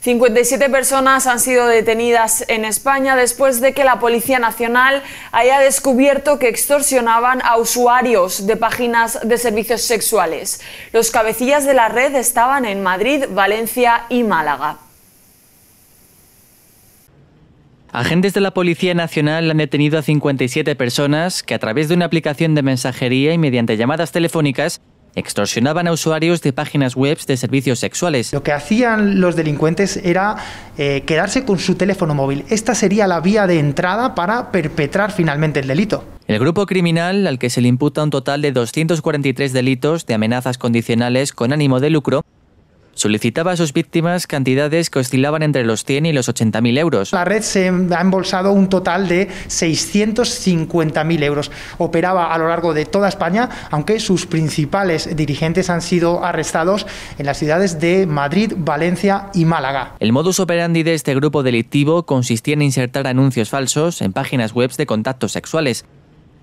57 personas han sido detenidas en España después de que la Policía Nacional haya descubierto que extorsionaban a usuarios de páginas de servicios sexuales. Los cabecillas de la red estaban en Madrid, Valencia y Málaga. Agentes de la Policía Nacional han detenido a 57 personas que a través de una aplicación de mensajería y mediante llamadas telefónicas extorsionaban a usuarios de páginas web de servicios sexuales. Lo que hacían los delincuentes era eh, quedarse con su teléfono móvil. Esta sería la vía de entrada para perpetrar finalmente el delito. El grupo criminal, al que se le imputa un total de 243 delitos de amenazas condicionales con ánimo de lucro, solicitaba a sus víctimas cantidades que oscilaban entre los 100 y los 80.000 euros. La red se ha embolsado un total de 650.000 euros. Operaba a lo largo de toda España, aunque sus principales dirigentes han sido arrestados en las ciudades de Madrid, Valencia y Málaga. El modus operandi de este grupo delictivo consistía en insertar anuncios falsos en páginas web de contactos sexuales.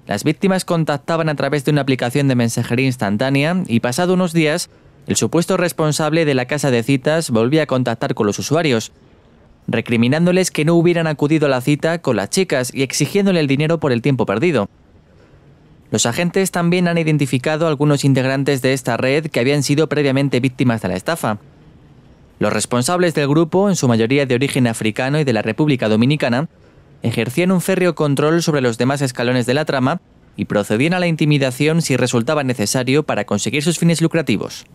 Las víctimas contactaban a través de una aplicación de mensajería instantánea y pasado unos días el supuesto responsable de la casa de citas volvía a contactar con los usuarios, recriminándoles que no hubieran acudido a la cita con las chicas y exigiéndole el dinero por el tiempo perdido. Los agentes también han identificado algunos integrantes de esta red que habían sido previamente víctimas de la estafa. Los responsables del grupo, en su mayoría de origen africano y de la República Dominicana, ejercían un férreo control sobre los demás escalones de la trama y procedían a la intimidación si resultaba necesario para conseguir sus fines lucrativos.